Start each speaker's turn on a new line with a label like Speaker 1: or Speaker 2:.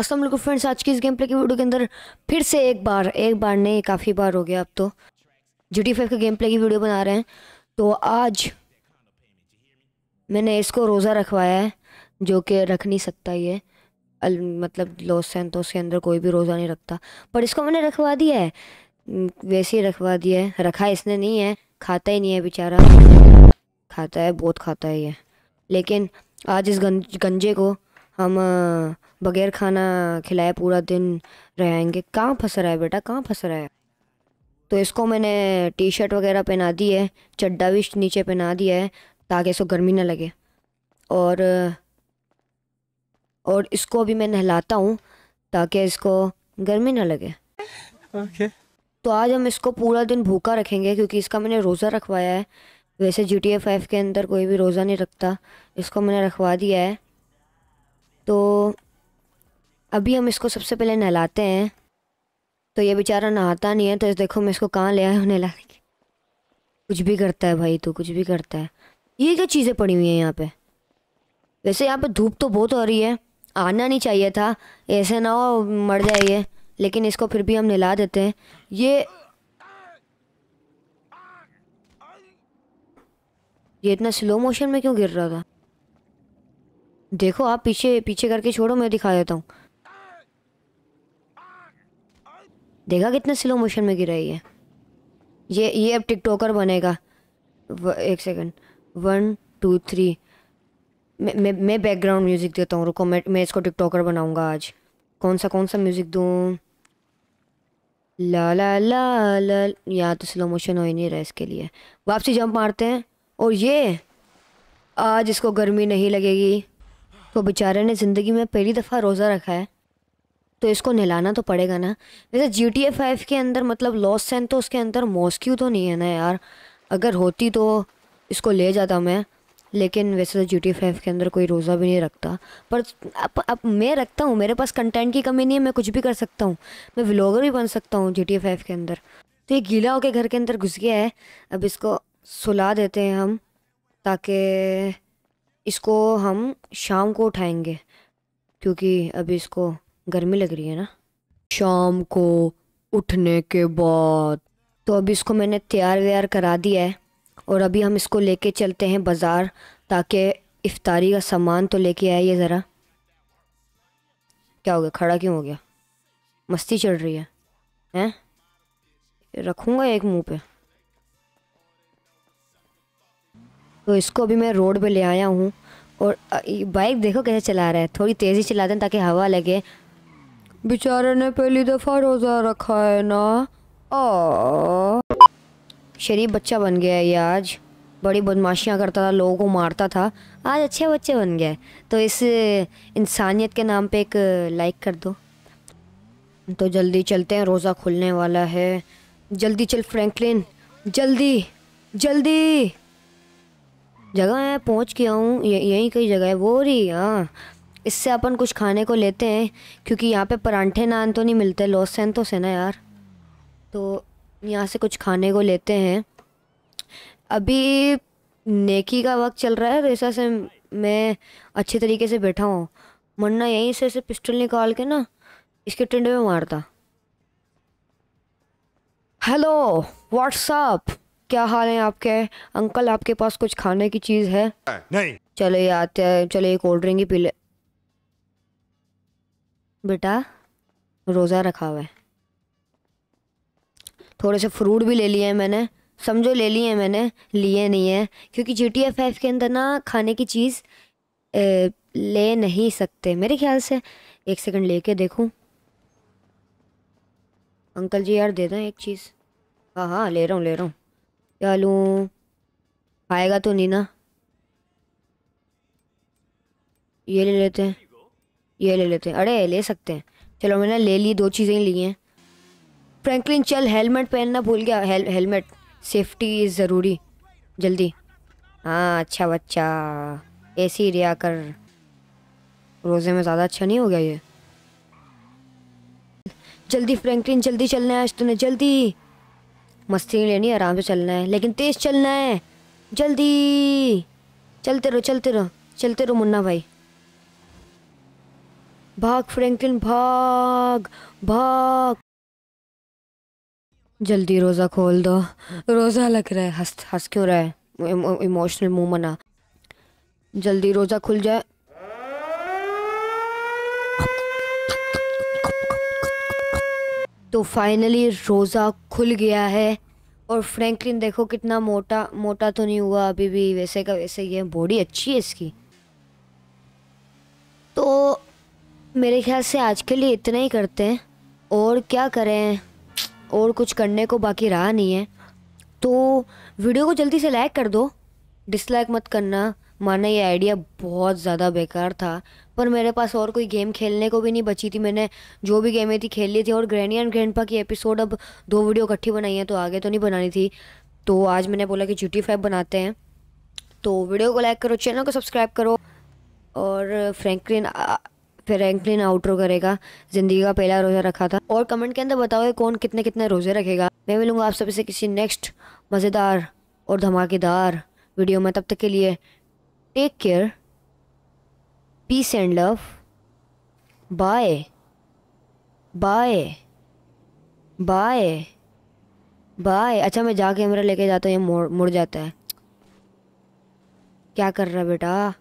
Speaker 1: असल फ्रेंड्स आज की इस गेम प्ले की वीडियो के अंदर फिर से एक बार एक बार नहीं काफ़ी बार हो गया अब तो जी टी फाइव के गेम प्ले की वीडियो बना रहे हैं तो आज मैंने इसको रोज़ा रखवाया है जो कि रख नहीं सकता ये अल, मतलब लॉस तो के अंदर कोई भी रोज़ा नहीं रखता पर इसको मैंने रखवा दिया है वैसे ही रखवा दिया है रखा इसने नहीं है खाता ही नहीं है बेचारा खाता है बहुत खाता है ये लेकिन आज इस गंज, गंजे को हम बगैर खाना खिलाए पूरा दिन रहेंगे कहाँ फंस रहा है बेटा कहाँ फंस रहा है तो इसको मैंने टी शर्ट वगैरह पहना दी है चड्डा भी नीचे पहना दिया है ताकि इसको गर्मी ना लगे और और इसको भी मैं नहलाता हूँ ताकि इसको गर्मी ना लगे ओके okay. तो आज हम इसको पूरा दिन भूखा रखेंगे क्योंकि इसका मैंने रोज़ा रखवाया है वैसे जी टी के अंदर कोई भी रोज़ा नहीं रखता इसको मैंने रखवा दिया है तो अभी हम इसको सबसे पहले नहलाते हैं तो ये बेचारा नहाता नहीं है तो इस देखो मैं इसको कहाँ ले आया नहला कुछ भी करता है भाई तू कुछ भी करता है ये क्या चीज़ें पड़ी हुई हैं यहाँ पे वैसे यहाँ पे धूप तो बहुत हो रही है आना नहीं चाहिए था ऐसे ना हो मर जाए ये लेकिन इसको फिर भी हम नहला देते हैं ये ये इतना स्लो मोशन में क्यों गिर रहा था देखो आप पीछे पीछे करके छोड़ो मैं दिखा देता हूँ देखा कितने स्लो मोशन में गिरा है ये ये अब टिकटॉकर बनेगा व, एक सेकंड वन टू थ्री मैं मैं, मैं बैकग्राउंड म्यूज़िक देता हूँ रुको मैं मैं इसको टिकटॉकर बनाऊँगा आज कौन सा कौन सा म्यूज़िक दूँ ला ला ला ला यहाँ तो स्लो मोशन हो ही नहीं रहा इसके लिए वापसी जंप मारते हैं और ये आज इसको गर्मी नहीं लगेगी तो बेचारे ने ज़िंदगी में पहली दफ़ा रोज़ा रखा है तो इसको नहलाना तो पड़ेगा ना वैसे जी टी ए फाइव के अंदर मतलब लॉस सैन तो उसके अंदर मॉस्क्यू तो नहीं है ना यार अगर होती तो इसको ले जाता मैं लेकिन वैसे तो जी टी फाइव के अंदर कोई रोज़ा भी नहीं रखता पर अब अब मैं रखता हूँ मेरे पास कंटेंट की कमी नहीं है मैं कुछ भी कर सकता हूँ मैं व्लॉगर भी बन सकता हूँ जी टी फाइव के अंदर तो ये गीला होकर घर के अंदर घुस गया है अब इसको सुला देते हैं हम ताकि इसको हम शाम को उठाएंगे क्योंकि अभी इसको गर्मी लग रही है ना शाम को उठने के बाद तो अभी इसको मैंने तैयार व्यार करा दिया है और अभी हम इसको लेके चलते हैं बाज़ार ताकि इफ्तारी का सामान तो लेके आए ये ज़रा क्या हो गया खड़ा क्यों हो गया मस्ती चढ़ रही है हैं रखूँगा एक मुंह पे तो इसको अभी मैं रोड पे ले आया हूँ और बाइक देखो कैसे चला रहा है थोड़ी तेज़ी चलाते हैं ताकि हवा लगे बेचारे ने पहली दफ़ा रोज़ा रखा है ना शरीफ बच्चा बन गया है ये आज बड़ी बदमाशियाँ करता था लोगों को मारता था आज अच्छे बच्चे बन गए तो इस इंसानियत के नाम पे एक लाइक कर दो तो जल्दी चलते हैं रोज़ा खुलने वाला है जल्दी चल फ्रैंकलिन जल्दी जल्दी जगह है पहुंच गया हूँ यहीं कई जगह है वो रही हाँ इससे अपन कुछ खाने को लेते हैं क्योंकि यहाँ पे परांठे नान तो नहीं मिलते लॉस तो है ना यार तो यहाँ से कुछ खाने को लेते हैं अभी नेकी का वक्त चल रहा है ऐसा तो से मैं अच्छे तरीके से बैठा हूँ मरना यहीं से ऐसे पिस्टल निकाल के ना इसके टिंडे में मारता हेलो व्हाट्सअप क्या हाल है आपके अंकल आपके पास कुछ खाने की चीज़ है नहीं चलो ये आते हैं चलो ये कोल्ड ड्रिंक ही पी ले बेटा रोज़ा रखा हुआ है थोड़े से फ्रूट भी ले लिए हैं मैंने समझो ले लिए हैं मैंने लिए नहीं है क्योंकि जी टी एफ के अंदर ना खाने की चीज़ ए, ले नहीं सकते मेरे ख्याल से एक सेकंड लेके देखूं अंकल जी यार दे दें एक चीज़ हाँ हाँ ले रहा हूँ ले रहा हूँ क्या लूँ आएगा तो नहीं ना ये ले लेते हैं ये ले लेते हैं अरे ले सकते हैं चलो मैंने ले ली दो चीज़ें ही ली हैं फ्रैंकलिन चल हेलमेट पहनना भूल गया हेल, हेलमेट सेफ्टी इज़ ज़रूरी जल्दी हाँ अच्छा बच्चा ए सी रिया कर रोज़े में ज़्यादा अच्छा नहीं हो गया ये जल्दी फ्रैंकलिन जल्दी चलना है आज तूने जल्दी मस्ती नहीं लेनी आराम से चलना है लेकिन तेज़ चलना है जल्दी चलते रहो चलते रहो चलते रहो मुन्ना भाई भाग फ्रैंकलिन भाग भाग जल्दी रोज़ा खोल दो रोज़ा लग रहा है हंस हंस क्यों रहा है इमोशनल मुंह मना जल्दी रोज़ा खुल जाए तो फाइनली रोज़ा खुल गया है और फ्रैंकलिन देखो कितना मोटा मोटा तो नहीं हुआ अभी भी वैसे का वैसे ही है बॉडी अच्छी है इसकी तो मेरे ख्याल से आज के लिए इतना ही करते हैं और क्या करें और कुछ करने को बाकी रहा नहीं है तो वीडियो को जल्दी से लाइक कर दो डिसलाइक मत करना माना ये आइडिया बहुत ज़्यादा बेकार था पर मेरे पास और कोई गेम खेलने को भी नहीं बची थी मैंने जो भी गेमें थी खेल ली थी और ग्रैनी एंड ग्रैंडपा की एपिसोड अब दो वीडियो इकट्ठी बनाई है तो आगे तो नहीं बनानी थी तो आज मैंने बोला कि जी फाइव बनाते हैं तो वीडियो को लाइक करो चैनल को सब्सक्राइब करो और फ्रेंकलिन पे रैंकलिन आउटरो करेगा ज़िंदगी का पहला रोज़ा रखा था और कमेंट के अंदर बताओ कौन कितने कितने रोज़े रखेगा मैं मिलूंगा आप सबसे किसी नेक्स्ट मज़ेदार और धमाकेदार वीडियो में तब तक के लिए take care peace and love bye bye bye bye अच्छा मैं जा कैमरा लेके जाता हूँ ये मुड़ मुड़ जाता है क्या कर रहा है बेटा